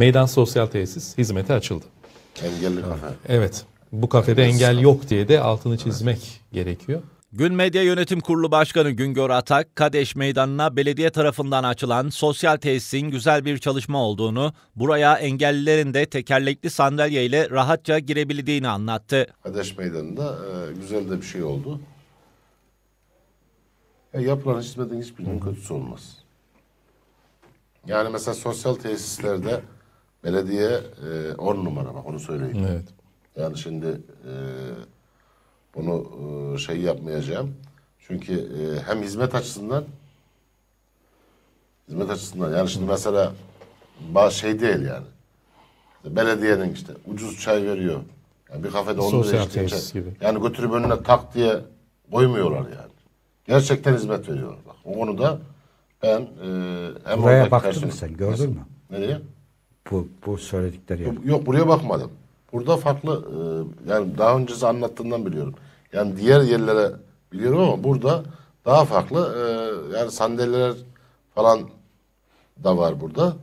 Meydan Sosyal Tesis hizmete açıldı. Engelli kafe. Evet. Bu kafede engel yok diye de altını çizmek evet. gerekiyor. Gün Medya Yönetim Kurulu Başkanı Güngör Atak, Kadeş Meydanı'na belediye tarafından açılan sosyal tesisin güzel bir çalışma olduğunu, buraya engellilerin de tekerlekli sandalyeyle rahatça girebildiğini anlattı. Kadeş Meydanı'nda e, güzel de bir şey oldu. E, yapılan hizmetin hiçbirinin kötüsü olmaz. Yani mesela sosyal tesislerde Belediye e, on numara bak onu söyleyeyim. Evet. Yani şimdi e, bunu e, şey yapmayacağım. Çünkü e, hem hizmet açısından hizmet açısından yani şimdi mesela bazı şey değil yani. Belediyenin işte ucuz çay veriyor. Yani bir kafede onu Sosyal da gibi. Yani götürüp önüne tak diye koymuyorlar yani. Gerçekten hizmet veriyorlar. Bak, o konuda ben e, hem Buraya oradaki baktın mı sen gördün mü? Nereye? Bu, bu söyledikleri Yok, yok buraya bakmadım. Burada farklı e, yani daha öncesi anlattığından biliyorum. Yani diğer yerlere biliyorum ama burada daha farklı e, yani sandalyeler falan da var burada.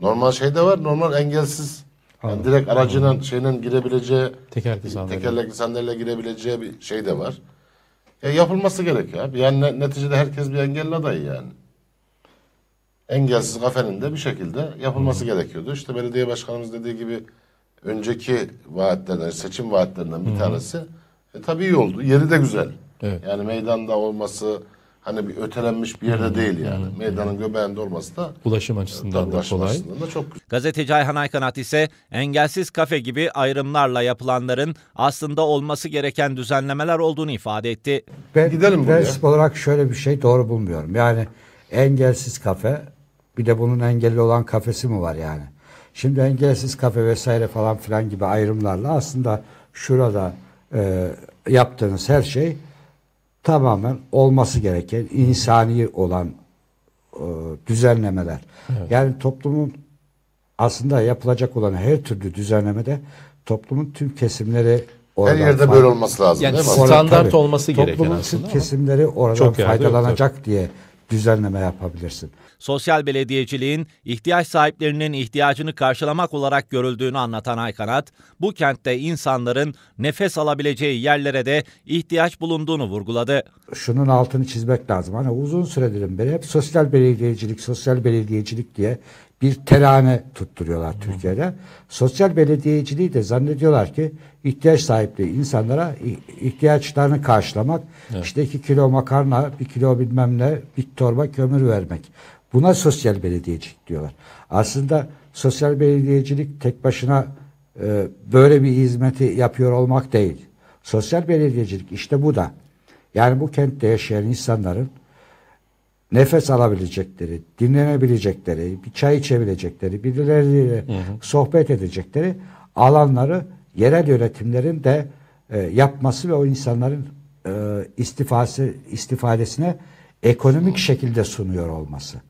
Normal şey de var. Normal engelsiz yani direkt aracının şeyle girebileceği tekerlekli sandalye. tekerlekli sandalye girebileceği bir şey de var. Ya e, yapılması gerek ya. Yani neticede herkes bir engelli adayı yani engelsiz kafenin de bir şekilde yapılması gerekiyordu. İşte belediye başkanımız dediği gibi önceki vaatlerden, seçim vaatlerinden bir tanesi. E, tabii iyi oldu. Yeri de güzel. Evet. Yani meydanda olması hani bir ötelenmiş bir yerde değil yani. Meydanın göbeğinde olması da ulaşım açısından da e, ulaşım kolay. Açısından da çok güzel. Gazeteci Ayhan Aykanat ise engelsiz kafe gibi ayrımlarla yapılanların aslında olması gereken düzenlemeler olduğunu ifade etti. Ben, Gidelim ben olarak şöyle bir şey doğru bulmuyorum. Yani engelsiz kafe bir de bunun engelli olan kafesi mi var yani? Şimdi engelsiz kafe vesaire falan filan gibi ayrımlarla aslında şurada e, yaptığınız her şey tamamen olması gereken insani olan e, düzenlemeler. Evet. Yani toplumun aslında yapılacak olan her türlü düzenlemede toplumun tüm kesimleri oradan her yerde böyle olması lazım yani değil mi? Standart Orada, tabii, olması gereken toplumun aslında. Toplumun tüm kesimleri oradan faydalanacak yok, diye düzenleme yapabilirsin. Sosyal belediyeciliğin ihtiyaç sahiplerinin ihtiyacını karşılamak olarak görüldüğünü anlatan Aykanat, bu kentte insanların nefes alabileceği yerlere de ihtiyaç bulunduğunu vurguladı. Şunun altını çizmek lazım. Hani uzun süredir beri hep sosyal belediyecilik, sosyal belediyecilik diye bir terane tutturuyorlar Türkiye'de. Sosyal belediyeciliği de zannediyorlar ki ihtiyaç sahipleri insanlara ihtiyaçlarını karşılamak. Evet. İşte iki kilo makarna, bir kilo bilmem ne, bir torba kömür vermek. Buna sosyal belediyecilik diyorlar. Aslında sosyal belediyecilik tek başına e, böyle bir hizmeti yapıyor olmak değil. Sosyal belediyecilik işte bu da. Yani bu kentte yaşayan insanların nefes alabilecekleri, dinlenebilecekleri, bir çay içebilecekleri, birileriyle sohbet edecekleri alanları yerel yönetimlerin de e, yapması ve o insanların e, istifası istifadesine ekonomik şekilde sunuyor olması.